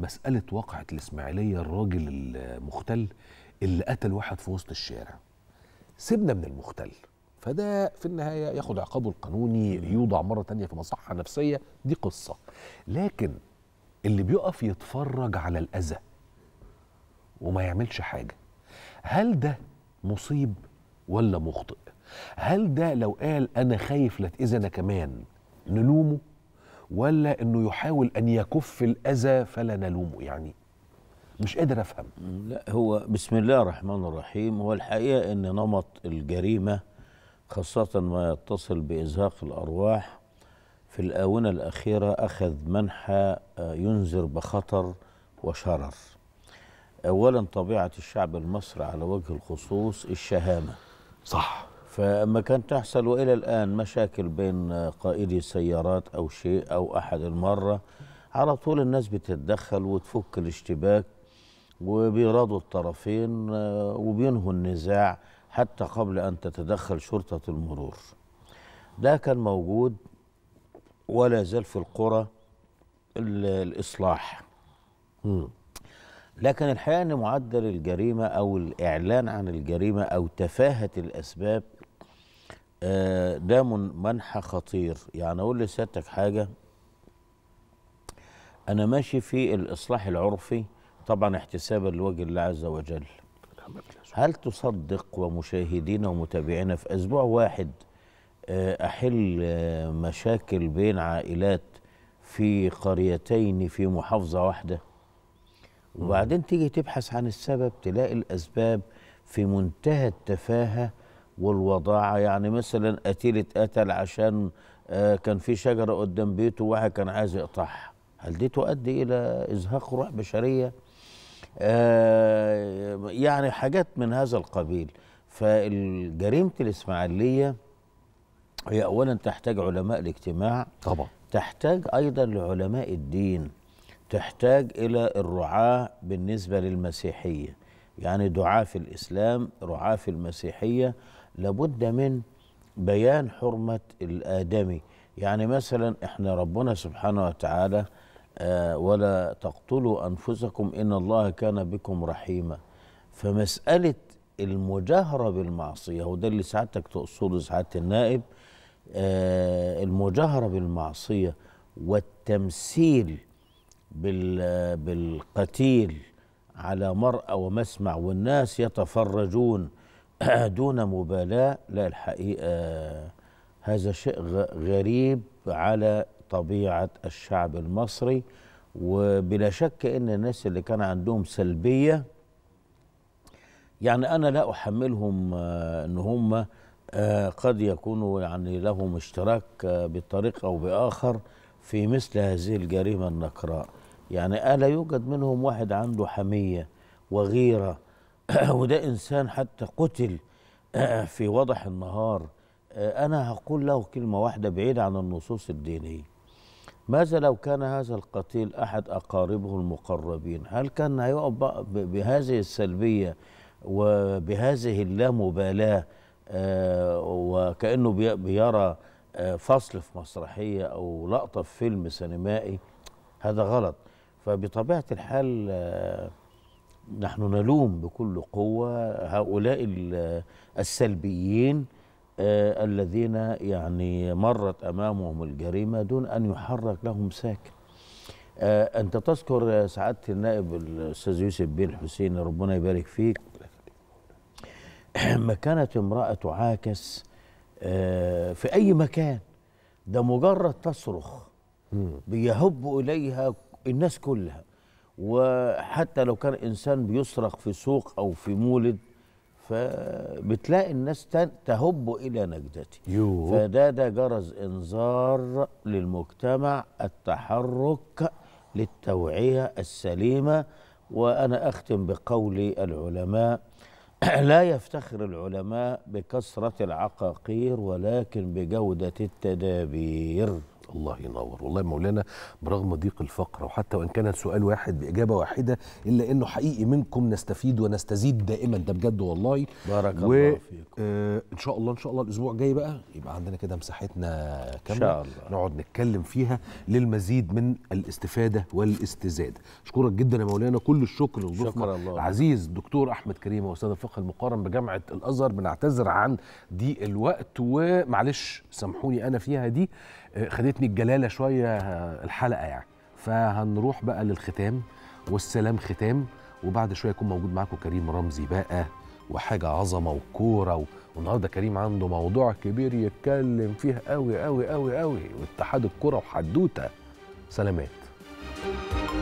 مساله واقعه الاسماعيليه الراجل المختل اللي قتل واحد في وسط الشارع سيبنا من المختل فده في النهايه ياخد عقابه القانوني يوضع مره تانية في مصحه نفسيه دي قصه لكن اللي بيقف يتفرج على الاذى وما يعملش حاجه هل ده مصيب ولا مخطئ هل ده لو قال انا خايف لا انا كمان نلومه ولا انه يحاول ان يكف الاذى فلا نلومه يعني مش قادر افهم لا هو بسم الله الرحمن الرحيم هو الحقيقه ان نمط الجريمه خاصه ما يتصل بازهاق الارواح في الاونه الاخيره اخذ منحى آه، ينذر بخطر وشرر اولا طبيعه الشعب المصري على وجه الخصوص الشهامه صح فما كانت تحصل والى الان مشاكل بين قائدي السيارات او شيء او احد المره على طول الناس بتتدخل وتفك الاشتباك وبيراضوا الطرفين آه، وبينهوا النزاع حتى قبل ان تتدخل شرطه المرور. ده كان موجود ولا زال في القرى الاصلاح. لكن الحقيقه ان معدل الجريمه او الاعلان عن الجريمه او تفاهه الاسباب آه، ده منحى خطير يعني اقول لسيادتك حاجه انا ماشي في الاصلاح العرفي طبعا احتسابا لوجه الله عز وجل هل تصدق ومشاهدينا ومتابعينا في اسبوع واحد آه، احل آه، مشاكل بين عائلات في قريتين في محافظه واحده وبعدين تيجي تبحث عن السبب تلاقي الاسباب في منتهى التفاهه والوضاعة يعني مثلا قتيل اتقتل عشان آه، كان في شجرة قدام بيته واحد كان عايز يقطعها هل دي تؤدي إلى إزهاق روح بشرية؟ آه، يعني حاجات من هذا القبيل فالجريمة الإسماعيلية هي أولا تحتاج علماء الاجتماع طبعا تحتاج أيضا لعلماء الدين تحتاج إلى الرعاة بالنسبة للمسيحية يعني دعاة في الإسلام رعاة في المسيحية لابد من بيان حرمة الآدمي يعني مثلا احنا ربنا سبحانه وتعالى آه، ولا تقتلوا أنفسكم إن الله كان بكم رحيما فمسألة المجاهرة بالمعصية وده اللي سعادتك تقصده سعادة النائب آه، المجاهرة بالمعصية والتمثيل بالقتيل على مرأى ومسمع والناس يتفرجون دون مبالاة لا الحقيقة هذا شيء غريب على طبيعة الشعب المصري وبلا شك ان الناس اللي كان عندهم سلبية يعني انا لا احملهم آه، ان هم آه، قد يكونوا يعني لهم اشتراك آه، بطريق او باخر في مثل هذه الجريمة النكراء يعني ألا يوجد منهم واحد عنده حمية وغيرة وده انسان حتى قتل في وضح النهار آه، انا هقول له كلمه واحده بعيده عن النصوص الدينيه ماذا لو كان هذا القتيل احد اقاربه المقربين هل كان هيقف بهذه السلبيه وبهذه اللامبالاه آه، وكانه بيرى آه، فصل في مسرحيه او لقطه في فيلم سينمائي هذا غلط فبطبيعه الحال نحن نلوم بكل قوة هؤلاء السلبيين آه، الذين يعني مرت أمامهم الجريمة دون أن يحرك لهم ساكن آه، أنت تذكر سعادة النائب الأستاذ يوسف بن حسين ربنا يبارك فيك ما كانت امرأة تعاكس آه، في أي مكان ده مجرد تصرخ بيهب إليها الناس كلها وحتى لو كان انسان بيصرخ في سوق او في مولد فبتلاقي الناس تهب الى نجدته يوه. فده ده جرس انذار للمجتمع التحرك للتوعيه السليمه وانا اختم بقول العلماء لا يفتخر العلماء بكثره العقاقير ولكن بجوده التدابير الله ينور والله مولانا برغم ضيق الفقرة وحتى وإن كان سؤال واحد بإجابة واحدة إلا أنه حقيقي منكم نستفيد ونستزيد دائما ده بجد والله بارك و... الله فيكم آه إن شاء الله إن شاء الله الأسبوع الجاي بقى يبقى عندنا كده مساحتنا كاملة شاء الله. نقعد نتكلم فيها للمزيد من الاستفادة والاستزادة أشكرك جدا يا مولانا كل الشكر لضيفنا العزيز دكتور أحمد كريم أستاذ الفقه المقارن بجامعة الأزهر بنعتذر عن ضيق الوقت ومعلش سامحوني أنا فيها دي آه، خديت ادتني الجلاله شويه الحلقه يعني فهنروح بقى للختام والسلام ختام وبعد شويه يكون موجود معاكم كريم رمزي بقى وحاجه عظمه وكوره والنهارده كريم عنده موضوع كبير يتكلم فيه قوي قوي قوي قوي واتحاد الكوره وحدوته سلامات